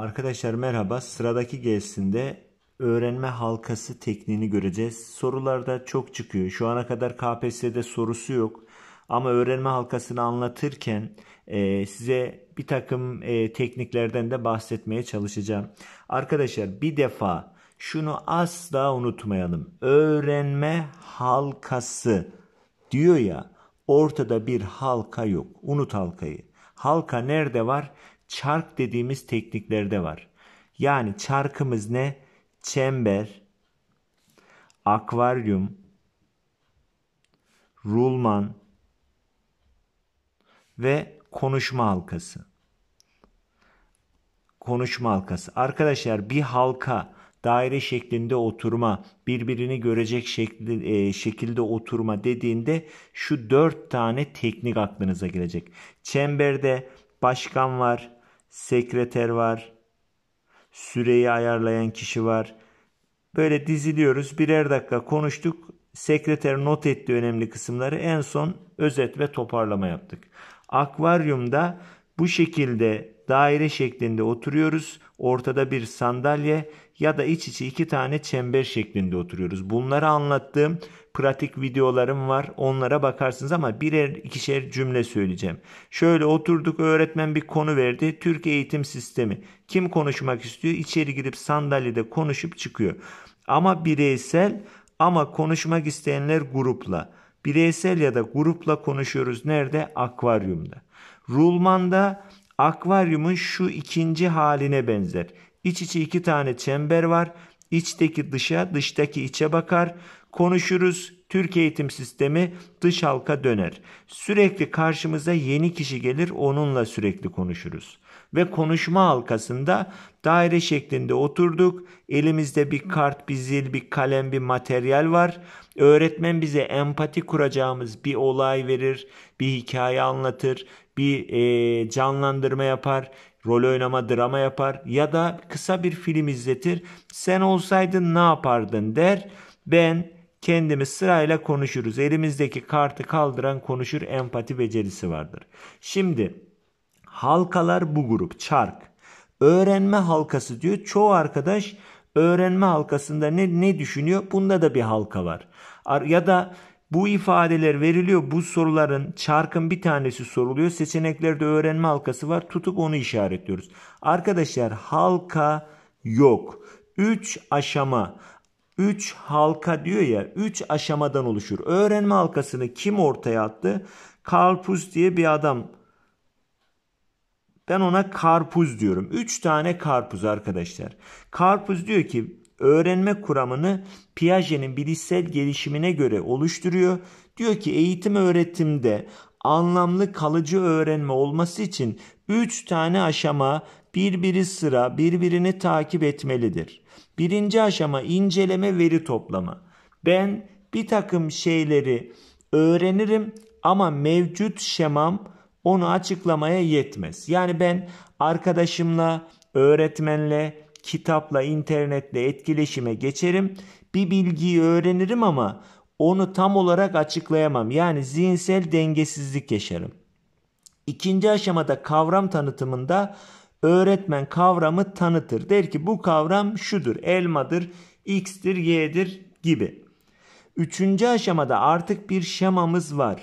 Arkadaşlar merhaba. Sıradaki gelsinde öğrenme halkası tekniğini göreceğiz. Sorularda çok çıkıyor. Şu ana kadar KPSS'de sorusu yok. Ama öğrenme halkasını anlatırken e, size bir takım e, tekniklerden de bahsetmeye çalışacağım. Arkadaşlar bir defa şunu asla unutmayalım. Öğrenme halkası diyor ya ortada bir halka yok. Unut halkayı. Halka nerede var? çark dediğimiz teknikleri de var. Yani çarkımız ne? Çember, akvaryum, rulman ve konuşma halkası. Konuşma halkası. Arkadaşlar bir halka daire şeklinde oturma, birbirini görecek şekli, e, şekilde oturma dediğinde şu dört tane teknik aklınıza gelecek. Çemberde başkan var, sekreter var, süreyi ayarlayan kişi var. Böyle diziliyoruz. Birer dakika konuştuk. Sekreter not etti önemli kısımları. En son özet ve toparlama yaptık. Akvaryumda bu şekilde daire şeklinde oturuyoruz. Ortada bir sandalye, ya da iç içe iki tane çember şeklinde oturuyoruz. Bunları anlattığım pratik videolarım var. Onlara bakarsınız ama birer ikişer cümle söyleyeceğim. Şöyle oturduk öğretmen bir konu verdi. Türk eğitim sistemi. Kim konuşmak istiyor? İçeri girip sandalyede konuşup çıkıyor. Ama bireysel ama konuşmak isteyenler grupla. Bireysel ya da grupla konuşuyoruz. Nerede? Akvaryumda. Rulman'da akvaryumun şu ikinci haline benzer. İç içi iki tane çember var. İçteki dışa, dıştaki içe bakar. Konuşuruz. Türk eğitim sistemi dış halka döner. Sürekli karşımıza yeni kişi gelir, onunla sürekli konuşuruz. Ve konuşma halkasında daire şeklinde oturduk. Elimizde bir kart, bir zil, bir kalem, bir materyal var. Öğretmen bize empati kuracağımız bir olay verir, bir hikaye anlatır, bir e, canlandırma yapar, rol oynama drama yapar ya da kısa bir film izletir. Sen olsaydın ne yapardın der. Ben kendimi sırayla konuşuruz. Elimizdeki kartı kaldıran konuşur empati becerisi vardır. Şimdi halkalar bu grup çark. Öğrenme halkası diyor. Çoğu arkadaş öğrenme halkasında ne, ne düşünüyor? Bunda da bir halka var. Ya da bu ifadeler veriliyor. Bu soruların çarkın bir tanesi soruluyor. Seçeneklerde öğrenme halkası var. Tutup onu işaretliyoruz. Arkadaşlar halka yok. 3 aşama. 3 halka diyor ya 3 aşamadan oluşur. Öğrenme halkasını kim ortaya attı? Karpuz diye bir adam. Ben ona karpuz diyorum. 3 tane karpuz arkadaşlar. Karpuz diyor ki öğrenme kuramını Piaget'in bilişsel gelişimine göre oluşturuyor. Diyor ki eğitim öğretimde anlamlı kalıcı öğrenme olması için 3 tane aşama birbiri sıra birbirini takip etmelidir. Birinci aşama inceleme veri toplama. Ben bir takım şeyleri öğrenirim ama mevcut şemam onu açıklamaya yetmez. Yani ben arkadaşımla, öğretmenle, kitapla, internetle etkileşime geçerim. Bir bilgiyi öğrenirim ama onu tam olarak açıklayamam. Yani zihinsel dengesizlik yaşarım. İkinci aşamada kavram tanıtımında öğretmen kavramı tanıtır. Der ki bu kavram şudur, elmadır, x'tir, y'dir gibi. Üçüncü aşamada artık bir şemamız var.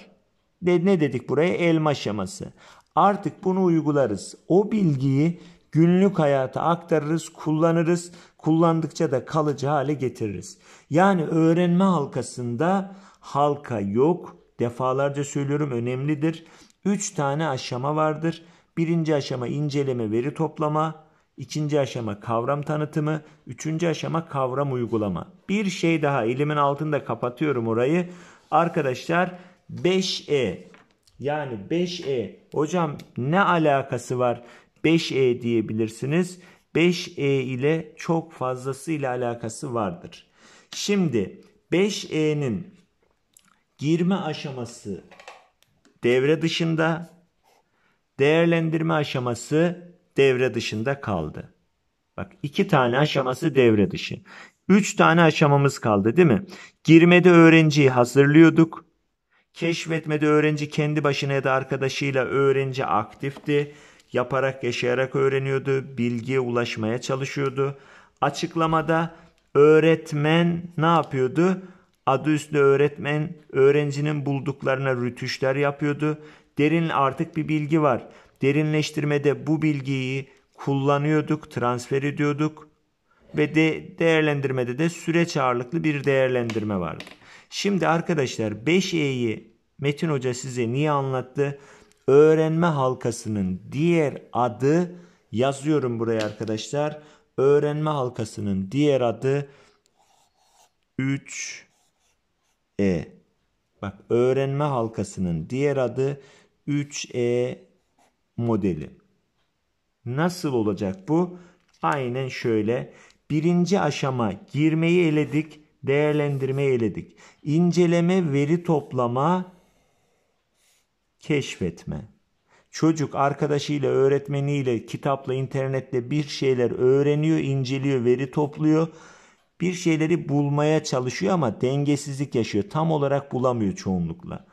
De, ne dedik buraya? Elma şeması. Artık bunu uygularız. O bilgiyi günlük hayata aktarırız, kullanırız. Kullandıkça da kalıcı hale getiririz. Yani öğrenme halkasında halka yok. Defalarca söylüyorum önemlidir. Üç tane aşama vardır. Birinci aşama inceleme, veri toplama. ikinci aşama kavram tanıtımı. Üçüncü aşama kavram uygulama. Bir şey daha elimin altında kapatıyorum orayı. Arkadaşlar 5E yani 5E hocam ne alakası var? 5E diyebilirsiniz. 5E ile çok fazlasıyla alakası vardır. Şimdi 5E'nin girme aşaması devre dışında, değerlendirme aşaması devre dışında kaldı. Bak iki tane aşaması devre dışı. Üç tane aşamamız kaldı değil mi? Girmede öğrenciyi hazırlıyorduk. Keşfetmede öğrenci kendi başına ya da arkadaşıyla öğrenci aktifti yaparak yaşayarak öğreniyordu, bilgiye ulaşmaya çalışıyordu. Açıklamada öğretmen ne yapıyordu? Adı üstünde öğretmen öğrencinin bulduklarına rütüşler yapıyordu. Derin artık bir bilgi var. Derinleştirmede bu bilgiyi kullanıyorduk, transfer ediyorduk ve de değerlendirmede de süreç ağırlıklı bir değerlendirme vardı. Şimdi arkadaşlar 5E'yi Metin Hoca size niye anlattı? Öğrenme halkasının diğer adı yazıyorum buraya arkadaşlar. Öğrenme halkasının diğer adı 3E. Bak öğrenme halkasının diğer adı 3E modeli. Nasıl olacak bu? Aynen şöyle. Birinci aşama girmeyi eledik, değerlendirmeyi eledik. İnceleme, veri toplama, keşfetme. Çocuk arkadaşıyla, öğretmeniyle, kitapla, internette bir şeyler öğreniyor, inceliyor, veri topluyor. Bir şeyleri bulmaya çalışıyor ama dengesizlik yaşıyor. Tam olarak bulamıyor çoğunlukla.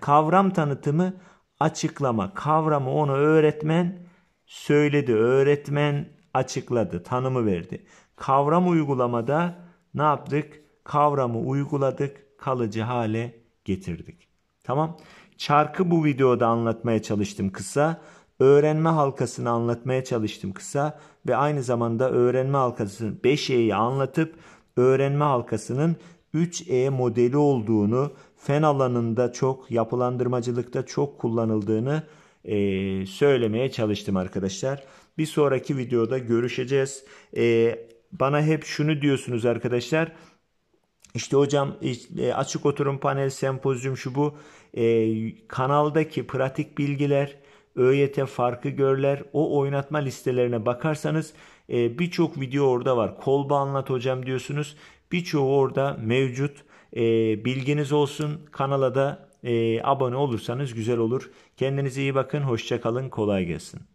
Kavram tanıtımı açıklama. Kavramı ona öğretmen söyledi. Öğretmen açıkladı, tanımı verdi. Kavram uygulamada ne yaptık? Kavramı uyguladık, kalıcı hale getirdik. Tamam? Çarkı bu videoda anlatmaya çalıştım kısa. Öğrenme halkasını anlatmaya çalıştım kısa ve aynı zamanda öğrenme halkasının 5E'yi anlatıp öğrenme halkasının 3E modeli olduğunu fen alanında çok yapılandırmacılıkta çok kullanıldığını e, söylemeye çalıştım arkadaşlar. Bir sonraki videoda görüşeceğiz. E, bana hep şunu diyorsunuz arkadaşlar. İşte hocam e, açık oturum panel sempozyum şu bu e, kanaldaki pratik bilgiler, ÖYT farkı görler o oynatma listelerine bakarsanız e, birçok video orada var. Kolba anlat hocam diyorsunuz. Birçoğu orada mevcut. E, bilginiz olsun. Kanala da e, abone olursanız güzel olur. Kendinize iyi bakın. Hoşçakalın. Kolay gelsin.